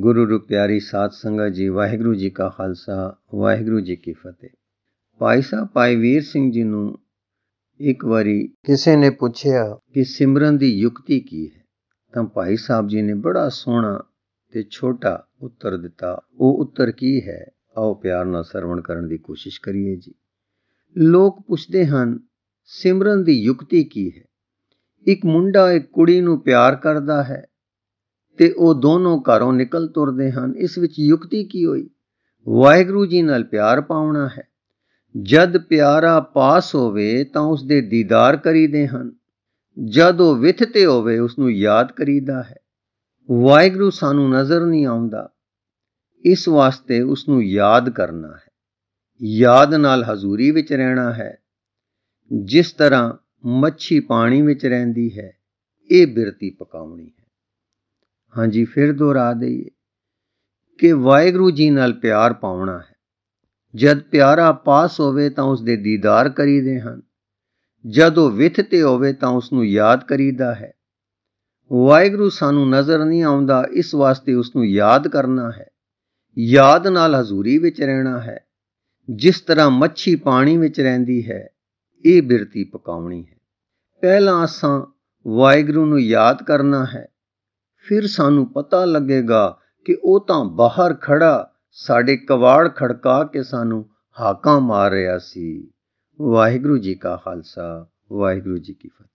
ਗੁਰੂ ਰੂਪ ਪਿਆਰੀ ਸਾਧ ਸੰਗਤ ਜੀ ਵਾਹਿਗੁਰੂ ਜੀ ਕਾ ਖਾਲਸਾ ਵਾਹਿਗੁਰੂ ਜੀ ਕੀ ਫਤਿਹ ਭਾਈ ਸਾਹਿਬ ਭਾਈ ਵੀਰ ਸਿੰਘ ਜੀ ਨੂੰ ਇੱਕ ਵਾਰੀ ਕਿਸੇ ਨੇ ਪੁੱਛਿਆ ਕਿ ਸਿਮਰਨ ਦੀ ਯੁਕਤੀ ਕੀ ਹੈ ਤਾਂ ਭਾਈ ਸਾਹਿਬ ਜੀ ਨੇ ਬੜਾ ਸੋਹਣਾ ਤੇ ਛੋਟਾ ਉੱਤਰ ਦਿੱਤਾ ਉਹ ਉੱਤਰ ਕੀ ਹੈ ਆਓ ਪਿਆਰ ਨਾਲ ਸਰਵਣ ਕਰਨ ਦੀ ਕੋਸ਼ਿਸ਼ ਕਰੀਏ ਜੀ ਲੋਕ ਪੁੱਛਦੇ ਹਨ ਸਿਮਰਨ ਦੀ ਯੁਕਤੀ ਕੀ ਹੈ ਇੱਕ ਮੁੰਡਾ ਇੱਕ ਕੁੜੀ ਨੂੰ ਪਿਆਰ ਕਰਦਾ ਹੈ ਤੇ ਉਹ ਦੋਨੋਂ ਘਰੋਂ ਨਿਕਲ ਤੁਰਦੇ ਹਨ ਇਸ ਵਿੱਚ ਯੁਕਤੀ ਕੀ ਹੋਈ ਵਾਹਿਗੁਰੂ ਜੀ ਨਾਲ ਪਿਆਰ ਪਾਉਣਾ ਹੈ ਜਦ ਪਿਆਰਾ ਪਾਸ ਹੋਵੇ ਤਾਂ ਉਸ ਦੇ ਦੀਦਾਰ ਕਰੀਦੇ ਹਨ ਜਦ ਉਹ ਵਿਥ ਤੇ ਹੋਵੇ ਉਸ ਨੂੰ ਯਾਦ ਕਰੀਦਾ ਹੈ ਵਾਹਿਗੁਰੂ ਸਾਨੂੰ ਨਜ਼ਰ ਨਹੀਂ ਆਉਂਦਾ ਇਸ ਵਾਸਤੇ ਉਸ ਨੂੰ ਯਾਦ ਕਰਨਾ ਹੈ ਯਾਦ ਨਾਲ ਹਜ਼ੂਰੀ ਵਿੱਚ ਰਹਿਣਾ ਹੈ ਜਿਸ ਤਰ੍ਹਾਂ ਮੱਛੀ ਪਾਣੀ ਵਿੱਚ ਰਹਿੰਦੀ ਹੈ ਇਹ ਬਿਰਤੀ ਪਕਾਉਣੀ ਹੈ ਹਾਂਜੀ ਫਿਰ ਦੁਹਰਾ ਦਈਏ ਕਿ ਵਾਹਿਗੁਰੂ ਜੀ ਨਾਲ ਪਿਆਰ ਪਾਉਣਾ ਹੈ ਜਦ ਪਿਆਰਾ ਪਾਸ ਹੋਵੇ ਤਾਂ ਉਸ ਦੇ ਦੀਦਾਰ ਕਰੀਦੇ ਹਨ ਜਦ ਉਹ ਵਿਥ ਤੇ ਹੋਵੇ ਤਾਂ ਉਸ ਨੂੰ ਯਾਦ ਕਰੀਦਾ ਹੈ ਵਾਹਿਗੁਰੂ ਸਾਨੂੰ ਨਜ਼ਰ ਨਹੀਂ ਆਉਂਦਾ ਇਸ ਵਾਸਤੇ ਉਸ ਨੂੰ ਯਾਦ ਕਰਨਾ ਹੈ ਯਾਦ ਨਾਲ ਹਜ਼ੂਰੀ ਵਿੱਚ ਰਹਿਣਾ ਹੈ ਜਿਸ ਤਰ੍ਹਾਂ ਮੱਛੀ ਪਾਣੀ ਵਿੱਚ ਰਹਿੰਦੀ ਹੈ ਇਹ ਬਿਰਤੀ ਪਕਾਉਣੀ ਹੈ ਪਹਿਲਾਂ ਅਸਾਂ ਵਾਹਿਗੁਰੂ ਨੂੰ ਯਾਦ ਕਰਨਾ ਹੈ ਫਿਰ ਸਾਨੂੰ ਪਤਾ ਲੱਗੇਗਾ ਕਿ ਉਹ ਤਾਂ ਬਾਹਰ ਖੜਾ ਸਾਡੇ ਕਵਾੜ ਖੜਕਾ ਕੇ ਸਾਨੂੰ ਹਾਕਾਂ ਮਾਰ ਰਿਹਾ ਸੀ ਵਾਹਿਗੁਰੂ ਜੀ ਕਾ ਖਾਲਸਾ ਵਾਹਿਗੁਰੂ ਜੀ ਕੀ ਫਤਿਹ